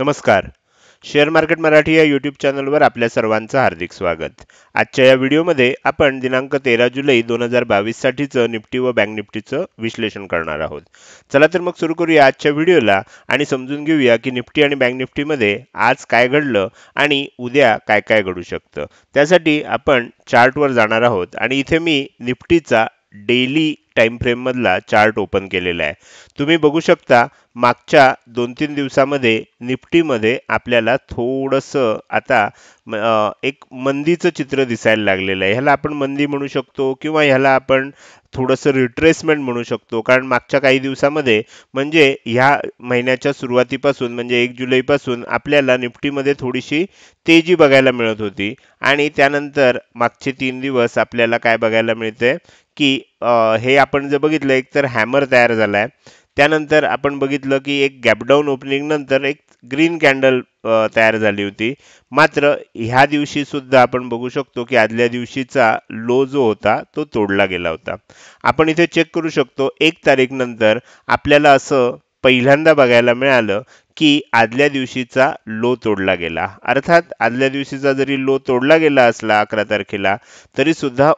नमस्कार share market Marathi या YouTube चॅनलवर आपल्या सर्वांचं हार्दिक स्वागत आजच्या या व्हिडिओमध्ये आपण दिनांक तेरा जुलै दोन हजार बावीससाठीचं निफ्टी व बँक निफ्टीचं विश्लेषण करणार आहोत चला तर मग सुरू करूया आजच्या व्हिडिओला आणि समजून घेऊया की निफ्टी आणि बँक निफ्टीमध्ये आज काय घडलं आणि उद्या काय काय घडू शकतं त्यासाठी आपण चार्टवर जाणार आहोत आणि इथे मी निफ्टीचा डेली टाइम मधला चार्ट ओपन केलेला आहे तुम्ही बघू शकता मागच्या दोन तीन दिवसामध्ये निफ्टीमध्ये आपल्याला थोडंसं आता एक मंदीचं चित्र दिसायला लागलेलं आहे ह्याला आपण मंदी म्हणू शकतो किंवा ह्याला आपण थोडंसं रिट्रेसमेंट म्हणू शकतो कारण मागच्या काही दिवसामध्ये म्हणजे ह्या महिन्याच्या सुरुवातीपासून म्हणजे एक जुलैपासून आपल्याला निफ्टीमध्ये थोडीशी तेजी बघायला मिळत होती आणि त्यानंतर मागचे तीन दिवस आपल्याला काय बघायला मिळते की हे आपण जे बघितलं एक तर हॅमर तयार झाला आहे त्यानंतर आपण बघितलं की एक गॅपडाऊन ओपनिंगनंतर एक ग्रीन कॅन्डल तयार झाली होती मात्र ह्या दिवशीसुद्धा आपण बघू शकतो की आदल्या दिवशीचा लो जो होता तो तोडला गेला होता आपण इथे चेक करू शकतो एक तारीखनंतर आपल्याला असं पहिल्यांदा बघायला मिळालं की आदल्या दिवशीचा लो तोडला गेला अर्थात आदल्या दिवशीचा जरी लो तोडला गेला असला अकरा तारखेला तरीसुद्धा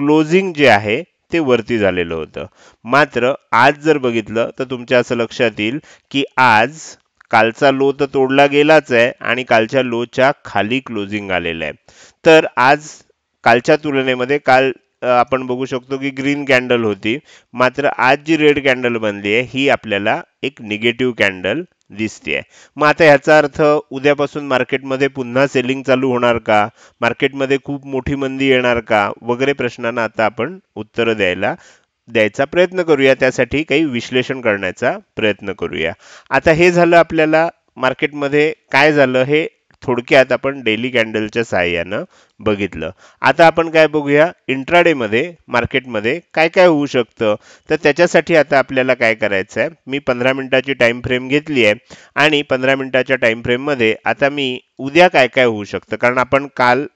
क्लोजिंग जे आहे ते वरती झालेलं होतं मात्र आज जर बघितलं तर तुमच्या असं लक्षात येईल की आज कालचा लो तर तोडला गेलाच आहे आणि कालच्या लोच्या खाली क्लोजिंग आलेलं आहे तर आज कालच्या तुलनेमध्ये काल आपण बघू शकतो की ग्रीन कॅन्डल होती मात्र आज जी रेड कॅन्डल बनली आहे ही आपल्याला एक निगेटिव्ह कॅन्डल दिसते मग आता ह्याचा अर्थ उद्यापासून मार्केटमध्ये पुन्हा सेलिंग चालू होणार का मार्केटमध्ये खूप मोठी मंदी येणार का वगैरे प्रश्नांना आता आपण उत्तरं द्यायला द्यायचा प्रयत्न करूया त्यासाठी काही विश्लेषण करण्याचा प्रयत्न करूया आता हे झालं आपल्याला मार्केटमध्ये काय झालं हे थोडक्यात आपण डेली कॅन्डलच्या सहाय्यानं बघितलं आता आपण काय बघूया मध्ये मार्केटमध्ये काय काय होऊ शकतं तर त्याच्यासाठी आता आपल्याला काय करायचं आहे मी पंधरा मिनिटाची टाईम फ्रेम घेतली आहे आणि पंधरा मिनटाच्या टाईम फ्रेममध्ये आता मी उद्या काय काय होऊ शकतं कारण आपण काल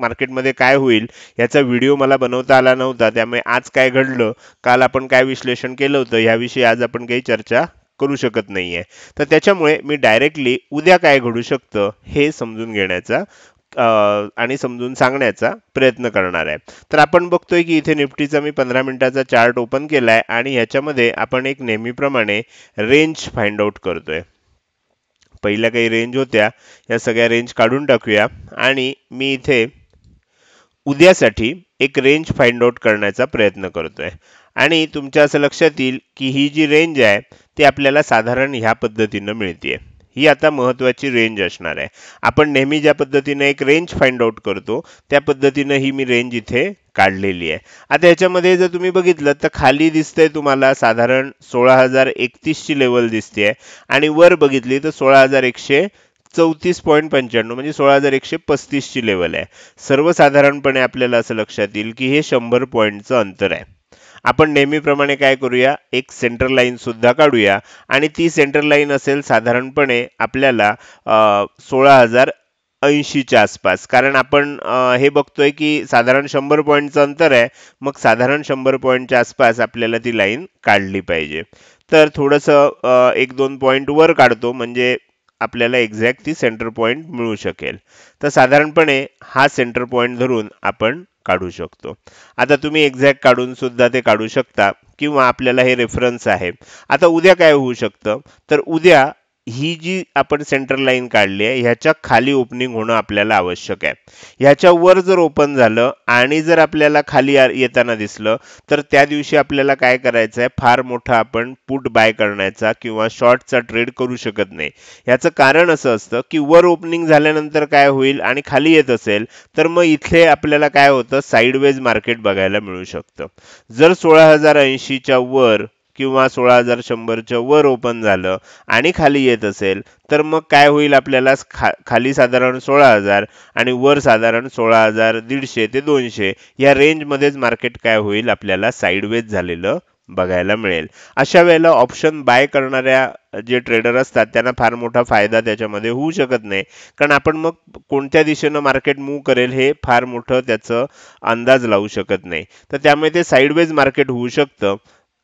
मार्केटमध्ये काय होईल याचा व्हिडिओ मला बनवता आला नव्हता त्यामुळे आज काय घडलं काल आपण काय विश्लेषण केलं होतं याविषयी आज आपण काही चर्चा करू शकत नाही आहे तर त्याच्यामुळे मी डायरेक्टली उद्या काय घडू शकतं हे समजून घेण्याचा आणि समजून सांगण्याचा प्रयत्न करणार आहे तर आपण बघतोय की इथे निफ्टीचा मी पंधरा मिनिटाचा चार्ट ओपन केला आहे आणि ह्याच्यामध्ये आपण एक नेहमीप्रमाणे रेंज फाइंड आउट करतोय पहिल्या काही रेंज होत्या या सगळ्या रेंज काढून टाकूया आणि मी इथे उद्यासाठी एक रेंज फाइंड आउट करण्याचा प्रयत्न करतोय आणि तुमच्या असं लक्षात येईल की ही जी रेंज आहे ती आपल्याला साधारण ह्या पद्धतीनं मिळते ही आता महत्त्वाची रेंज असणार आहे आपण नेहमी ज्या पद्धतीनं एक रेंज फाइंड आउट करतो त्या पद्धतीनं ही मी रेंज इथे काढलेली आहे आता याच्यामध्ये जर तुम्ही बघितलं तर खाली आहे तुम्हाला साधारण सोळा हजार एकतीसची लेवल दिसते आहे आणि वर बघितली तर सोळा हजार एकशे चौतीस पॉईंट पंच्याण्णव म्हणजे सोळा हजार एकशे पस्तीसची लेवल आहे सर्वसाधारणपणे आपल्याला असं लक्षात येईल की हे शंभर पॉईंटचं अंतर आहे आपण नेहमीप्रमाणे काय करूया एक सेंटर लाईन सुद्धा काढूया आणि ती सेंटर लाईन असेल साधारणपणे आपल्याला सोळा हजार ऐंशीच्या आसपास कारण आपण हे बघतोय की साधारण शंभर पॉईंटचं अंतर आहे मग साधारण शंभर पॉईंटच्या आसपास आपल्याला ती लाईन काढली पाहिजे तर थोडंसं एक दोन पॉईंट वर काढतो म्हणजे आपल्याला एक्झॅक्ट ती सेंटर पॉईंट मिळू शकेल तर साधारणपणे हा सेंटर पॉईंट धरून आपण काढू शकतो आता तुम्ही एक्झॅक्ट काढून सुद्धा ते काढू शकता किंवा आपल्याला हे रेफरन्स आहे आता उद्या काय होऊ शकतं तर उद्या ही जी आपण सेंटर लाईन काढली आहे ह्याच्या खाली ओपनिंग होणं आपल्याला आवश्यक आहे ह्याच्या वर जर ओपन झालं आणि जर आपल्याला खाली येताना दिसलं तर त्या दिवशी आपल्याला काय करायचं आहे फार मोठा आपण पुट बाय करण्याचा किंवा शॉर्टचा ट्रेड करू शकत नाही ह्याचं कारण असं असतं की वर ओपनिंग झाल्यानंतर काय होईल आणि खाली येत असेल तर मग इथे आपल्याला काय होतं साईडवेज मार्केट बघायला मिळू शकतं जर सोळा हजार ऐंशीच्या वर किंवा सोळा हजार शंभरच्या वर ओपन झालं आणि खाली येत असेल तर मग काय होईल आपल्याला खाली साधारण सोळा हजार आणि वर साधारण सोळा हजार दीडशे ते दोनशे या रेंजमध्येच मार्केट काय होईल आपल्याला साईडवेज झालेलं बघायला मिळेल अशा वेळेला ऑप्शन बाय करणाऱ्या जे ट्रेडर असतात त्यांना फार मोठा फायदा त्याच्यामध्ये होऊ शकत नाही कारण आपण मग कोणत्या दिशेनं मार्केट मूव्ह करेल हे फार मोठं त्याचं अंदाज लावू शकत नाही तर त्यामुळे ते साईडवेज मार्केट होऊ शकतं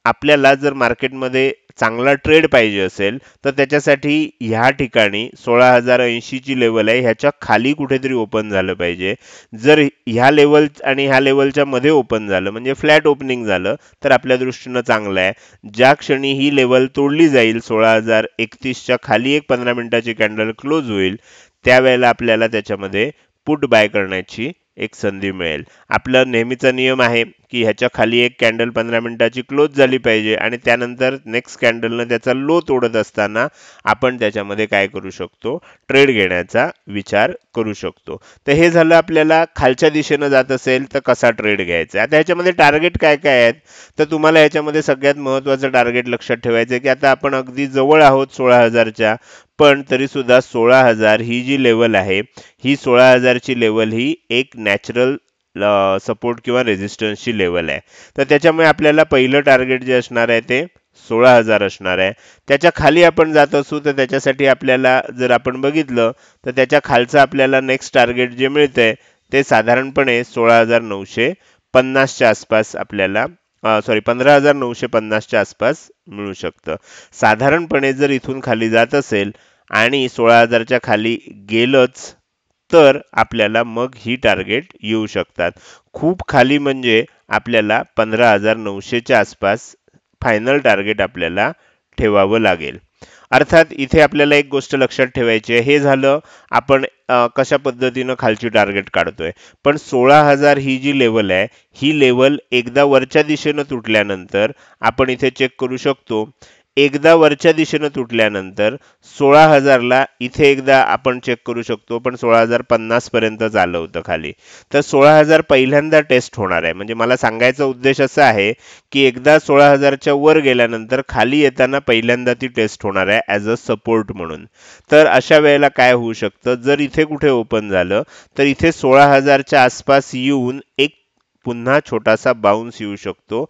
आपल्याला जर मार्केटमध्ये चांगला ट्रेड पाहिजे असेल तर त्याच्यासाठी ह्या ठिकाणी सोळा हजार ऐंशीची लेवल आहे ह्याच्या खाली कुठेतरी ओपन झालं पाहिजे जर ह्या लेवल आणि ह्या लेवलच्या मध्ये ओपन झालं म्हणजे फ्लॅट ओपनिंग झालं तर आपल्या दृष्टीनं चांगलं आहे ज्या क्षणी ही लेवल तोडली जाईल सोळा हजार एकतीसच्या खाली एक पंधरा मिनिटाची कॅन्डल क्लोज होईल त्यावेळेला आपल्याला त्याच्यामध्ये पुट बाय करण्याची एक संधी मिळेल आपला नेहमीचा नियम आहे की ह्याच्या खाली एक कॅन्डल पंधरा मिनिटाची क्लोज झाली पाहिजे आणि त्यानंतर नेक्स्ट कॅन्डलनं त्याचा लो तोडत असताना आपण त्याच्यामध्ये काय करू शकतो ट्रेड घेण्याचा विचार करू शकतो तर हे झालं आपल्याला खालच्या दिशेनं जात असेल तर कसा ट्रेड घ्यायचा आता ह्याच्यामध्ये टार्गेट काय काय आहेत तर तुम्हाला ह्याच्यामध्ये सगळ्यात महत्त्वाचं टार्गेट लक्षात ठेवायचं की आता आपण अगदी जवळ आहोत सोळा हजारच्या पण तरीसुद्धा सोळा हजार ही जी लेवल आहे ही सोळा हजारची लेवल ही एक नॅचरल सपोर्ट किंवा रेझिस्टन्सची लेवल आहे तर त्याच्यामुळे आपल्याला पहिलं टार्गेट जे असणार आहे ते सोळा हजार असणार आहे त्याच्या खाली आपण जात असू तर त्याच्यासाठी आपल्याला जर आपण बघितलं तर त्याच्या खालचं आपल्याला नेक्स्ट टार्गेट जे मिळतंय ते साधारणपणे सोळा हजार नऊशे पन्नासच्या आसपास आपल्याला सॉरी पंधरा हजार नऊशे पन्नासच्या आसपास मिळू शकतं साधारणपणे जर इथून खाली जात असेल आणि सोळा हजारच्या खाली गेलंच तर आपल्याला मग ही टार्गेट येऊ शकतात खूप खाली म्हणजे आपल्याला पंधरा हजार नऊशेच्या आसपास फायनल टार्गेट आपल्याला ठेवावं लागेल अर्थात इथे आपल्याला एक गोष्ट लक्षात ठेवायची आहे हे झालं आपण कशा पद्धतीनं खालची टार्गेट काढतोय पण सोळा हजार ही जी लेवल आहे ही लेवल एकदा वरच्या दिशेनं तुटल्यानंतर आपण इथे चेक करू शकतो एकदा वरच्या दिशेनं तुटल्यानंतर सोळा हजारला इथे एकदा आपण चेक करू शकतो पण सोळा हजार पन्नासपर्यंत झालं होतं खाली तर सोळा हजार पहिल्यांदा टेस्ट होणार आहे म्हणजे मला सांगायचा उद्देश असा आहे की एकदा सोळा हजारच्या वर गेल्यानंतर खाली येताना पहिल्यांदा ती टेस्ट होणार आहे ॲज अ सपोर्ट म्हणून तर अशा वेळेला काय होऊ शकतं जर इथे कुठे ओपन झालं तर इथे सोळा हजारच्या आसपास येऊन एक पुन्हा छोटासा बाउन्स येऊ शकतो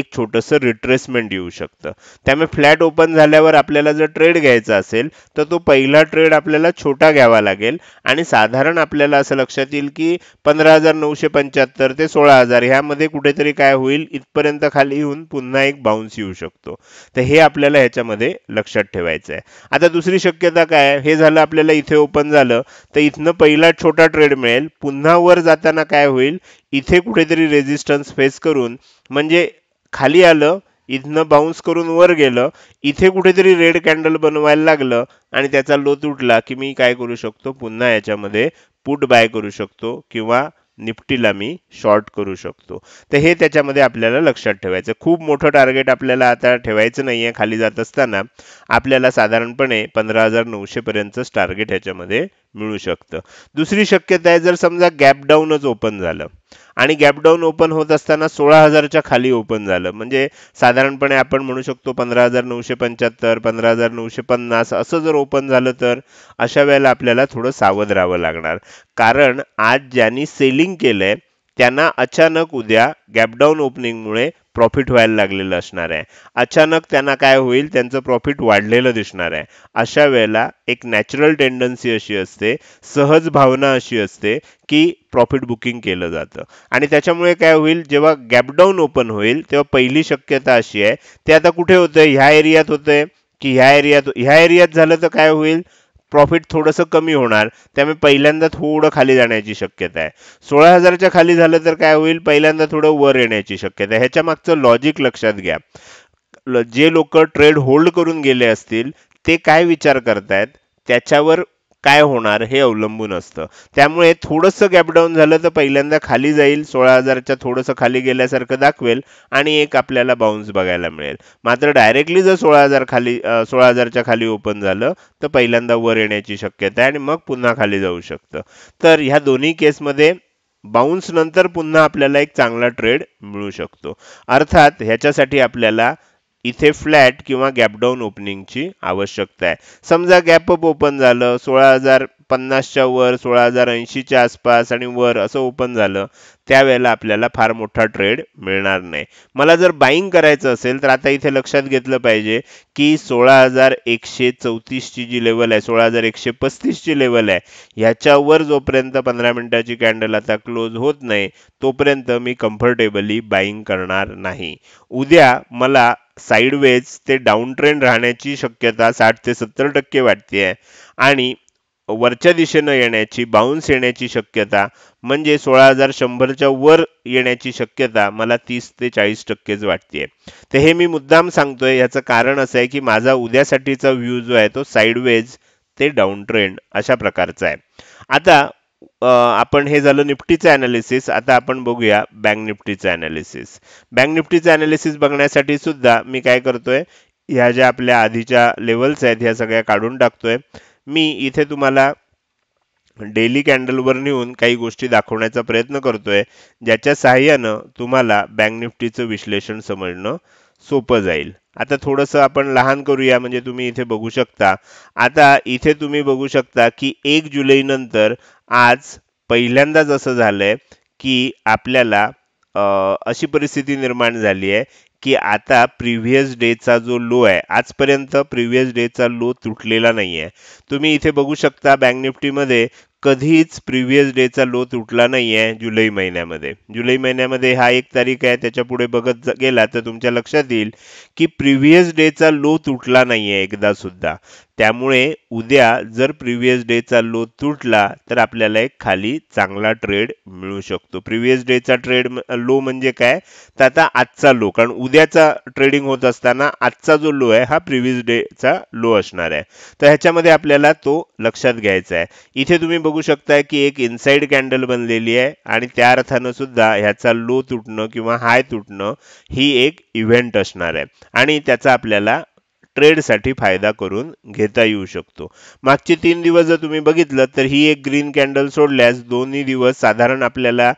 एक छोटंसं रिट्रेसमेंट येऊ शकतं त्यामुळे फ्लॅट ओपन झाल्यावर आपल्याला जर ट्रेड घ्यायचा असेल तर तो पहिला ट्रेड आपल्याला छोटा घ्यावा लागेल आणि साधारण आपल्याला असं लक्षात येईल की पंधरा हजार नऊशे पंच्याहत्तर ते सोळा हजार ह्यामध्ये कुठेतरी काय होईल इथपर्यंत खाली येऊन पुन्हा एक बाउन्स येऊ शकतो तर हे आपल्याला ह्याच्यामध्ये लक्षात ठेवायचं आहे आता दुसरी शक्यता काय हे झालं आपल्याला इथे ओपन झालं तर इथनं पहिला छोटा ट्रेड मिळेल पुन्हा वर जाताना काय होईल इथे कुठेतरी रेजिस्टन्स फेस करून म्हणजे खाली आलं इथनं बाउन्स करून वर गेलं इथे कुठेतरी रेड कॅन्डल बनवायला लागलं आणि त्याचा लो तुटला की मी काय करू शकतो पुन्हा याच्यामध्ये पुट बाय करू शकतो किंवा निफ्टीला मी शॉर्ट करू शकतो तर हे त्याच्यामध्ये आपल्याला लक्षात ठेवायचं खूप मोठं टार्गेट आपल्याला आता ठेवायचं नाही आहे खाली जात असताना आपल्याला साधारणपणे पंधरा हजार नऊशेपर्यंतच टार्गेट ह्याच्यामध्ये मिळू शकतं दुसरी शक्यता आहे जर समजा गॅपडाऊनच ओपन झालं आणि गॅपडाऊन ओपन होत असताना सोळा हजारच्या खाली ओपन झालं म्हणजे साधारणपणे आपण म्हणू शकतो पंधरा हजार नऊशे पंच्याहत्तर पंधरा हजार नऊशे पन्नास असं जर ओपन झालं तर अशा वेळेला आपल्याला थोडं सावध राहावं लागणार कारण आज ज्यांनी सेलिंग केलंय त्यांना अचानक उद्या गॅपडाऊन ओपनिंगमुळे प्रॉफिट व्हायला लागलेलं असणार आहे अचानक त्यांना काय होईल त्यांचं प्रॉफिट वाढलेलं दिसणार आहे अशा वेळेला एक नॅचरल टेंडन्सी अशी असते सहज भावना अशी असते की प्रॉफिट बुकिंग केलं जातं आणि त्याच्यामुळे काय होईल जेव्हा गॅपडाऊन ओपन होईल तेव्हा पहिली शक्यता अशी आहे ते आता कुठे होतं ह्या एरियात होतंय की ह्या एरियात ह्या एरियात झालं तर काय होईल प्रॉफिट थोडंसं कमी होणार त्यामुळे पहिल्यांदा थोडं खाली जाण्याची शक्यता आहे सोळा हजारच्या खाली झालं तर काय होईल पहिल्यांदा थोडं वर येण्याची शक्यता आहे ह्याच्या मागचं लॉजिक लक्षात घ्या जे लोक ट्रेड होल्ड करून गेले असतील ते काय विचार करतायत त्याच्यावर काय होणार हे अवलंबून असतं त्यामुळे थोडंसं गॅपडाऊन झालं तर पहिल्यांदा खाली जाईल सोळा हजारच्या थोडंसं खाली गेल्यासारखं दाखवेल आणि एक आपल्याला बाउन्स बघायला मिळेल मात्र डायरेक्टली जर सोळा हजार खाली सोळा हजारच्या खाली ओपन झालं तर पहिल्यांदा वर येण्याची शक्यता आहे आणि मग पुन्हा खाली जाऊ शकतं तर ह्या दोन्ही केसमध्ये बाउन्स नंतर पुन्हा आपल्याला एक चांगला ट्रेड मिळू शकतो अर्थात ह्याच्यासाठी आपल्याला इथे फ्लॅट किंवा गॅपडाऊन ओपनिंगची आवश्यकता आहे समजा गॅपअप ओपन झालं सोळा हजार पन्नासच्या वर सोळा हजार ऐंशीच्या आसपास आणि वर असं ओपन झालं त्यावेळेला आपल्याला फार मोठा ट्रेड मिळणार नाही मला जर बाईंग करायचं असेल तर आता इथे लक्षात घेतलं पाहिजे की सोळा हजार एकशे चौतीसची जी लेवल आहे सोळा हजार एकशे पस्तीसची लेवल आहे ह्याच्यावर जोपर्यंत पंधरा मिनिटाची कॅन्डल आता क्लोज होत नाही तोपर्यंत मी कम्फर्टेबली बाईंग करणार नाही उद्या मला साईडवेज ते डाऊन ट्रेंड राहण्याची शक्यता साठ ते सत्तर टक्के वाटते आणि वरच्या दिशेनं येण्याची बाउन्स येण्याची शक्यता म्हणजे सोळा हजार शंभरच्या वर येण्याची शक्यता मला तीस ते चाळीस टक्केच वाटते तर हे मी मुद्दाम सांगतोय याचं कारण असं आहे की माझा उद्यासाठीचा व्ह्यू जो आहे तो साईडवेज ते डाऊन ट्रेंड अशा प्रकारचा आहे आता आपण हे झालं निफ्टीचं ॲनालिसिस आता आपण बघूया बँक निफ्टीचं ॲनालिसिस बँक निफ्टीचं ॲनालिसिस बघण्यासाठी सुद्धा मी काय करतोय ह्या ज्या आपल्या आधीच्या लेवल्स आहेत ह्या सगळ्या काढून टाकतोय मी इथे तुम्हाला डेली कॅन्डलवर नेऊन काही गोष्टी दाखवण्याचा प्रयत्न करतोय ज्याच्या सहाय्यानं तुम्हाला बँक निफ्टीचं विश्लेषण समजणं सोपं जाईल आता थोडंसं आपण लहान करूया म्हणजे तुम्ही इथे बघू शकता आता इथे तुम्ही बघू शकता की एक जुलैनंतर आज पहिल्यांदाच असं झालंय की आपल्याला अशी परिस्थिती निर्माण झाली आहे की आता प्रिव्हियस डेचा जो लो आहे आजपर्यंत प्रिव्हियस डेचा लो तुटलेला नाही आहे तुम्ही इथे बघू शकता बँक निफ्टीमध्ये कधीच प्रिव्हियस डेचा लो तुटला नाही आहे जुलै महिन्यामध्ये जुलै महिन्यामध्ये हा एक तारीख आहे त्याच्या पुढे बघत गेला तर तुमच्या लक्षात येईल की प्रिव्हियस डेचा लो तुटला नाही आहे एकदा सुद्धा त्यामुळे उद्या जर प्रिव्हियस डेचा लो तुटला तर आपल्याला एक खाली चांगला ट्रेड मिळू शकतो प्रिव्हियस डेचा ट्रेड लो म्हणजे काय तर आता आजचा लो कारण उद्याचा ट्रेडिंग होत असताना आजचा जो लो आहे हा प्रिव्हियस डेचा लो असणार आहे तर ह्याच्यामध्ये आपल्याला तो लक्षात घ्यायचा आहे इथे तुम्ही बघू शकताय की एक इनसाइड कॅन्डल बनलेली आहे आणि त्या अर्थानं सुद्धा ह्याचा लो तुटणं किंवा हाय तुटणं ही एक इव्हेंट असणार आहे आणि त्याचा आपल्याला ट्रेड साठी फायदा करून घेता येऊ शकतो मागचे तीन दिवस जर तुम्ही बघितलं तर ही एक ग्रीन कॅन्डल सोडल्यास दोन्ही दिवस साधारण आपल्याला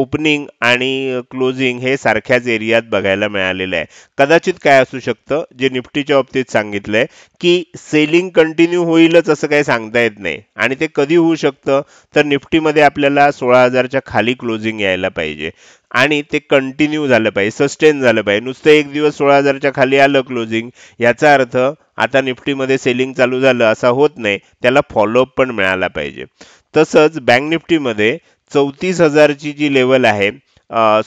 ओपनिंग आणि क्लोजिंग हे सारख्याच एरियात बघायला मिळालेलं आहे कदाचित काय असू शकतं जे निफ्टीच्या बाबतीत सांगितलंय की सेलिंग कंटिन्यू होईलच असं काही सांगता येत नाही आणि ते कधी होऊ शकतं तर निफ्टीमध्ये आपल्याला सोळा हजारच्या खाली क्लोजिंग यायला पाहिजे आणि ते कंटिन्यू झालं पाहिजे सस्टेन झालं पाहिजे नुसतं एक दिवस सोळा हजारच्या खाली आलं क्लोजिंग याचा अर्थ आता निफ्टीमध्ये सेलिंग चालू झालं असा होत नाही त्याला फॉलोअप पण मिळाला पाहिजे तसंच बँक निफ्टीमध्ये चौतीस हजारची जी लेवल आहे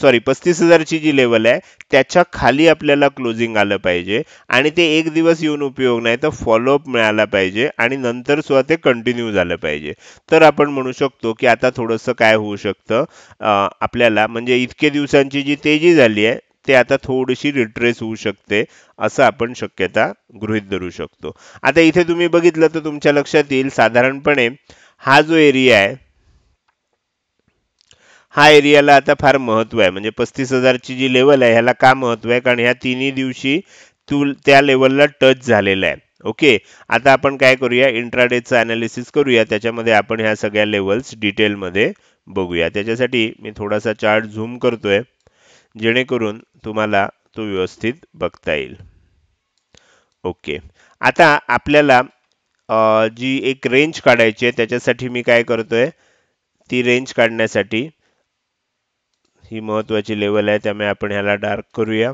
सॉरी पस्तीस हजारची जी लेवल आहे त्याच्या खाली आपल्याला क्लोजिंग आलं पाहिजे आणि ते एक दिवस येऊन उपयोग नाही तर फॉलोअप मिळाला पाहिजे आणि नंतर सुद्धा ते कंटिन्यू झालं पाहिजे तर आपण म्हणू शकतो की आता थोडंसं काय होऊ शकतं आपल्याला म्हणजे इतके दिवसांची जी तेजी झाली आहे ते आता थोडीशी रिट्रेस होऊ शकते असं आपण शक्यता गृहित धरू शकतो आता इथे तुम्ही बघितलं तर तुमच्या लक्षात येईल साधारणपणे हा जो एरिया आहे हा एरियाला आता फार महत्त्व आहे म्हणजे पस्तीस हजारची जी लेवल आहे ह्याला का महत्त्व आहे कारण ह्या तिन्ही दिवशी तू त्या लेवलला टच झालेला आहे ओके आता आपण काय करूया इंट्राडेचं ॲनालिसिस करूया त्याच्यामध्ये आपण ह्या सगळ्या लेवल्स डिटेलमध्ये बघूया त्याच्यासाठी मी थोडासा चार्ट झूम करतोय जेणेकरून तुम्हाला तो व्यवस्थित बघता येईल ओके आता आपल्याला जी एक रेंज काढायची आहे त्याच्यासाठी मी काय करतोय ती रेंज काढण्यासाठी ही महत्त्वाची लेवल आहे त्यामुळे आपण ह्याला डार्क करूया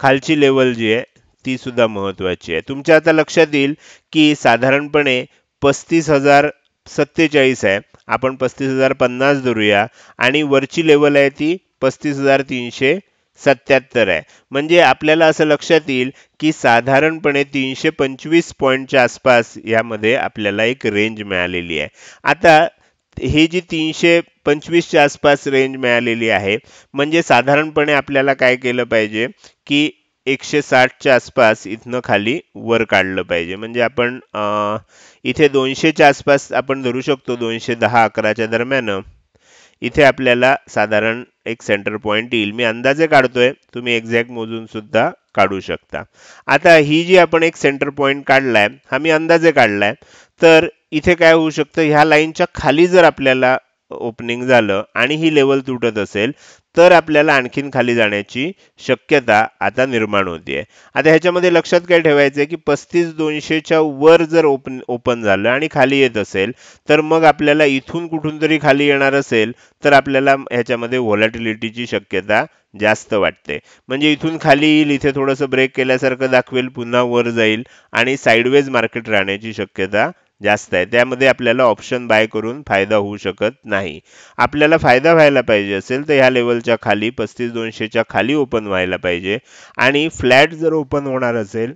खालची लेवल जी आहे ती सुद्धा महत्त्वाची आहे तुमच्या आता लक्षात येईल की साधारणपणे पस्तीस हजार सत्तेचाळीस आहे आपण पस्तीस हजार पन्नास धरूया आणि वरची लेवल आहे ती पस्तीस हजार तीनशे सत्याहत्तर आहे म्हणजे आपल्याला असं लक्षात येईल की साधारणपणे तीनशे पंचवीस पॉईंटच्या आसपास यामध्ये आपल्याला एक रेंज मिळालेली आहे आता ही जी तीनशे पंचवीसच्या आसपास रेंज मिळालेली आहे म्हणजे साधारणपणे आपल्याला काय केलं पाहिजे की एकशे साठच्या आसपास इथनं खाली वर काढलं पाहिजे म्हणजे आपण इथे दोनशेच्या आसपास आपण धरू शकतो दोनशे दहा अकराच्या दरम्यान इथे आपल्याला साधारण एक सेंटर पॉईंट येईल मी अंदाजे काढतोय तुम्ही एक्झॅक्ट मोजून सुद्धा काढू शकता आता ही जी आपण एक सेंटर पॉईंट काढलाय हा मी अंदाजे काढलाय तर इथे काय होऊ शकतं ह्या लाईनच्या खाली जर आपल्याला ओपनिंग झालं आणि ही लेवल तुटत असेल तर आपल्याला आणखीन खाली जाण्याची शक्यता आता निर्माण होते आता ह्याच्यामध्ये लक्षात काय ठेवायचं आहे की पस्तीस दोनशेच्या वर जर ओपन ओपन झालं आणि खाली येत असेल तर मग आपल्याला इथून कुठून तरी खाली येणार असेल तर आपल्याला ह्याच्यामध्ये व्हॉलॅटिलिटीची शक्यता जास्त वाटते म्हणजे इथून खाली येईल इथे थोडंसं ब्रेक केल्यासारखं दाखवेल पुन्हा वर जाईल आणि साईडवेज मार्केट राहण्याची शक्यता जास्त आहे त्यामध्ये आपल्याला ऑप्शन बाय करून फायदा होऊ शकत नाही आपल्याला फायदा व्हायला पाहिजे असेल तर ह्या लेवलच्या खाली पस्तीस दोनशेच्या खाली ओपन व्हायला पाहिजे आणि फ्लॅट जर ओपन होणार असेल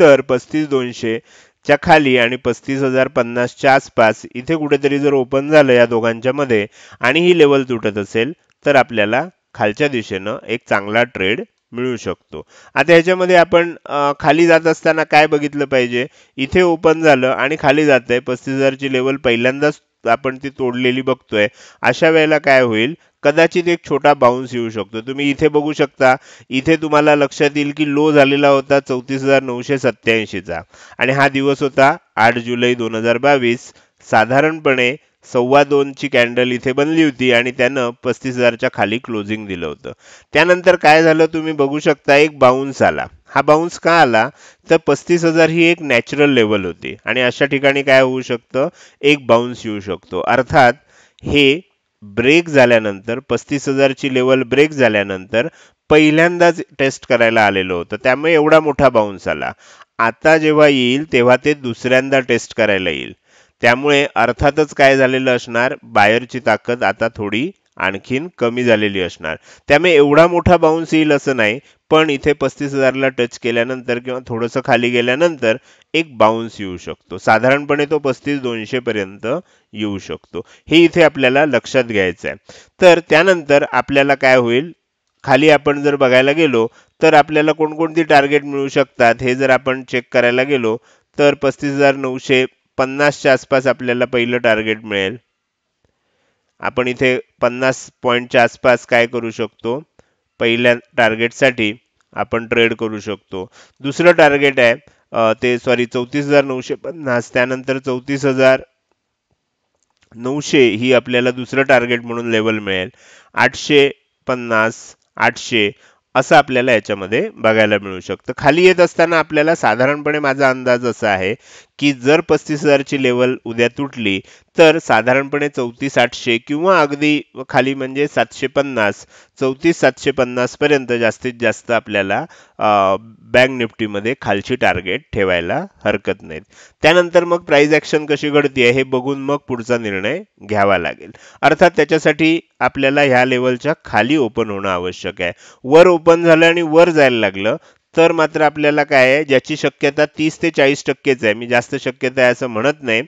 तर पस्तीस दोनशे च्या खाली आणि पस्तीस हजार पन्नासच्या आसपास इथे कुठेतरी जर ओपन झालं या दोघांच्या मध्ये आणि ही लेवल तुटत असेल तर आपल्याला खालच्या दिशेनं एक चांगला ट्रेड मिळू शकतो आता याच्यामध्ये आपण खाली जात असताना काय बघितलं पाहिजे इथे ओपन झालं आणि खाली जात आहे पस्तीस हजारची लेवल पहिल्यांदाच आपण ती तोडलेली बघतोय अशा वेळेला काय होईल कदाचित एक छोटा बाउन्स येऊ शकतो तुम्ही इथे बघू शकता इथे तुम्हाला लक्षात येईल की लो झालेला होता चौतीस हजार नऊशे सत्याऐंशीचा आणि हा दिवस होता आठ जुलै दोन हजार बावीस साधारणपणे सव्वा दोनची कॅन्डल इथे बनली होती आणि त्यानं पस्तीस हजारच्या खाली क्लोजिंग दिलं होतं त्यानंतर काय झालं तुम्ही बघू शकता एक बाउन्स आला हा बाउन्स का आला तर पस्तीस हजार ही एक नॅचरल लेवल होती आणि अशा ठिकाणी काय होऊ शकतं एक बाउन्स येऊ शकतो अर्थात हे ब्रेक झाल्यानंतर पस्तीस हजारची लेवल ब्रेक झाल्यानंतर पहिल्यांदाच टेस्ट करायला आलेलं होतं त्यामुळे एवढा मोठा बाउन्स आला आता जेव्हा येईल तेव्हा ते दुसऱ्यांदा टेस्ट करायला येईल त्यामुळे अर्थातच काय झालेलं असणार बायरची ताकद आता थोडी आणखीन कमी झालेली असणार त्यामुळे एवढा मोठा बाउन्स येईल असं नाही पण इथे पस्तीस हजारला टच केल्यानंतर किंवा थोडंसं खाली गेल्यानंतर एक बाउन्स येऊ शकतो साधारणपणे तो पस्तीस दोनशे पर्यंत येऊ शकतो हे इथे आपल्याला लक्षात घ्यायचं आहे तर त्यानंतर आपल्याला काय होईल खाली आपण जर बघायला गेलो तर आपल्याला कोणकोणती टार्गेट मिळू शकतात हे जर आपण चेक करायला गेलो तर पस्तीस हजार नऊशे पन्नासच्या आसपास आपल्याला पहिलं टार्गेट मिळेल आपण इथे पन्नास पॉईंटच्या आसपास काय करू शकतो पहिल्या टार्गेटसाठी आपण ट्रेड करू शकतो दुसरं टार्गेट आहे ते सॉरी चौतीस हजार नऊशे पन्नास त्यानंतर चौतीस हजार नऊशे ही आपल्याला दुसरं टार्गेट म्हणून लेवल मिळेल आठशे पन्नास आठशे असं आपल्याला याच्यामध्ये बघायला मिळू शकतं खाली येत असताना आपल्याला साधारणपणे माझा अंदाज असा आहे की जर पस्तीस हजारची लेवल उद्या तुटली तर साधारणपणे चौतीस आठशे किंवा अगदी खाली म्हणजे सातशे पन्नास चौतीस सातशे पन्नासपर्यंत जास्तीत जास्त आपल्याला बँक निफ्टीमध्ये खालची टार्गेट ठेवायला हरकत नाहीत त्यानंतर मग प्राईज ॲक्शन कशी आहे हे बघून मग पुढचा निर्णय घ्यावा लागेल अर्थात त्याच्यासाठी आपल्याला ह्या लेवलच्या खाली ओपन होणं आवश्यक आहे वर ओपन झालं आणि वर जायला लागलं तर मात्र आपल्याला काय आहे ज्याची शक्यता तीस ते चाळीस टक्केच आहे मी जास्त शक्यता आहे असं म्हणत नाही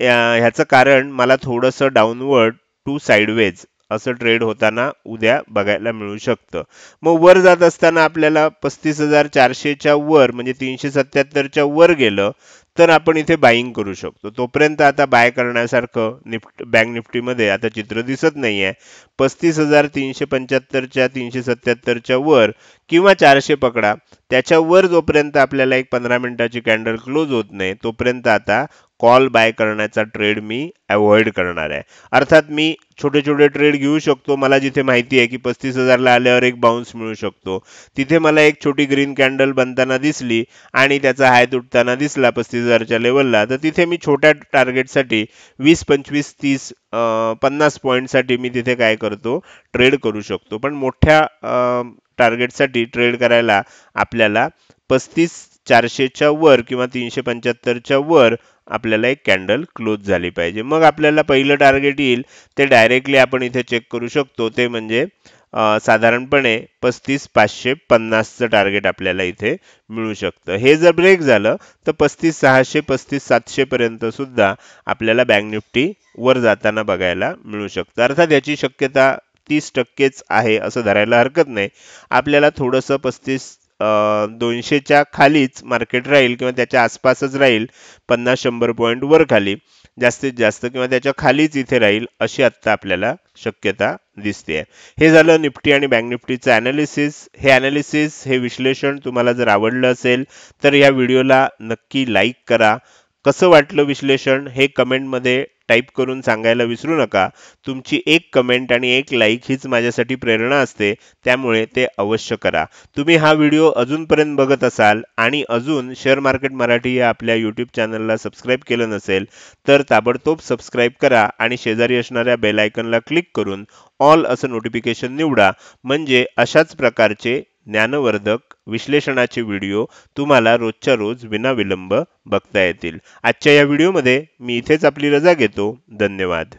ह्याचं कारण मला थोडंसं डाऊनवर्ड टू साईडवेज असं ट्रेड होताना उद्या बघायला मिळू शकतं मग वर जात असताना आपल्याला पस्तीस हजार चारशेच्या वर म्हणजे तीनशे सत्याहत्तरच्या वर गेलं तर आपण इथे बाईंग करू शकतो तोपर्यंत आता बाय करण्यासारखं निफ्ट बँक निफ्टीमध्ये आता चित्र दिसत नाही आहे पस्तीस हजार तीनशे पंच्याहत्तरच्या तीनशे सत्याहत्तरच्या वर किंवा चारशे पकडा त्याच्यावर जोपर्यंत आपल्याला एक पंधरा मिनिटाची कॅन्डल क्लोज होत नाही तोपर्यंत आता कॉल बाय करण्याचा ट्रेड मी अवॉइड करणार आहे अर्थात मी छोटे छोटे ट्रेड घेऊ शकतो मला जिथे माहिती आहे की पस्तीस हजारला आल्यावर एक बाउन्स मिळू शकतो तिथे मला एक छोटी ग्रीन कॅन्डल बनताना दिसली आणि त्याचा हाय तुटताना दिसला पस्तीस हजारच्या लेवलला तर तिथे मी छोट्या टार्गेटसाठी वीस पंचवीस तीस पन्नास पॉईंटसाठी मी तिथे काय करतो ट्रेड करू शकतो पण मोठ्या टार्गेटसाठी ट्रेड करायला आपल्याला पस्तीस चारशेच्या वर किंवा तीनशे पंच्याहत्तरच्या वर आपल्याला एक कॅन्डल क्लोज झाली पाहिजे मग आपल्याला पहिलं टार्गेट येईल ते डायरेक्टली आपण इथे चेक करू शकतो ते म्हणजे साधारणपणे पस्तीस पाचशे पन्नासचं टार्गेट आपल्याला इथे मिळू शकतं हे जर ब्रेक झालं तर पस्तीस सहाशे पस्तीस सातशेपर्यंत सुद्धा आपल्याला बँक निफ्टी वर जाताना बघायला मिळू शकतं अर्थात याची शक्यता तीस टक्केच आहे असं धरायला हरकत नाही आपल्याला थोडंसं पस्तीस दोनशेच्या खालीच मार्केट राहील किंवा त्याच्या आसपासच राहील पन्नास शंभर पॉईंट वर खाली जास्तीत जास्त किंवा त्याच्या खालीच इथे राहील अशी आत्ता आपल्याला शक्यता दिसते आहे हे झालं निफ्टी आणि बँक निफ्टीचं ॲनालिसिस हे ॲनालिसिस हे विश्लेषण तुम्हाला जर आवडलं असेल तर या व्हिडिओला नक्की लाईक करा कसं वाटलं विश्लेषण हे कमेंटमध्ये टाईप करून सांगायला विसरू नका तुमची एक कमेंट आणि एक लाईक हीच माझ्यासाठी प्रेरणा असते त्यामुळे ते अवश्य करा तुम्ही हा व्हिडिओ अजूनपर्यंत बघत असाल आणि अजून शेअर मार्केट मराठी या आपल्या यूट्यूब चॅनलला सबस्क्राईब केलं नसेल तर ताबडतोब सबस्क्राईब करा आणि शेजारी असणाऱ्या बेलायकनला क्लिक करून ऑल असं नोटिफिकेशन निवडा म्हणजे अशाच प्रकारचे ज्ञानवर्धक विश्लेषणाचे व्हिडिओ तुम्हाला रोजच्या रोज विनाविलंब बघता येतील आजच्या या व्हिडिओमध्ये मी इथेच आपली रजा घेतो धन्यवाद